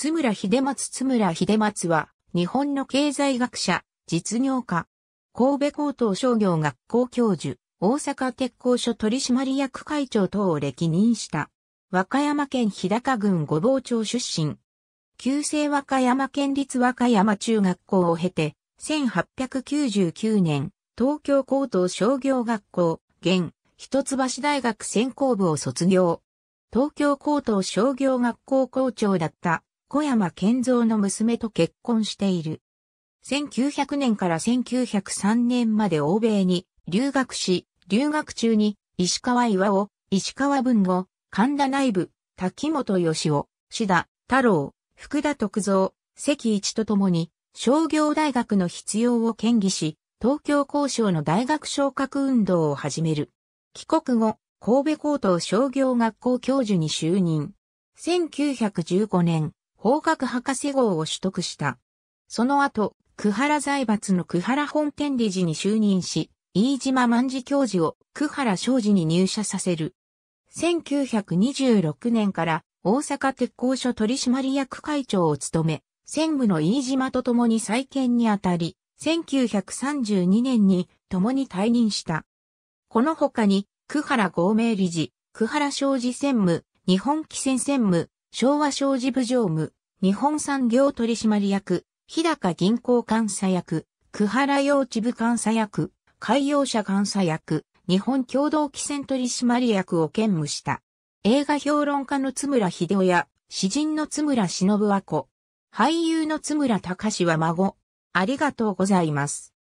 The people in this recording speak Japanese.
津村秀松津村秀松は、日本の経済学者、実業家、神戸高等商業学校教授、大阪鉄工所取締役会長等を歴任した。和歌山県日高郡御坊町出身。旧制和歌山県立和歌山中学校を経て、1899年、東京高等商業学校、現、一橋大学専攻部を卒業。東京高等商業学校校長だった小山健三の娘と結婚している。1900年から1903年まで欧米に留学し、留学中に石川岩尾、石川文吾、神田内部、滝本義夫、志田、太郎、福田徳造、関一と共に商業大学の必要を兼議し、東京交渉の大学昇格運動を始める。帰国後、神戸高等商業学校教授に就任。1915年、法学博士号を取得した。その後、久原財閥の久原本店理事に就任し、飯島万事教授を久原商事に入社させる。1926年から大阪鉄工所取締役会長を務め、専務の飯島と共に再建にあたり、1932年に共に退任した。この他に、久原合名理事、久原商事専務、日本汽船専務、昭和商事部常務、日本産業取締役、日高銀行監査役、久原洋地部監査役、海洋社監査役、日本共同汽船取締役を兼務した。映画評論家の津村秀夫や、詩人の津村忍和子、俳優の津村隆は孫。ありがとうございます。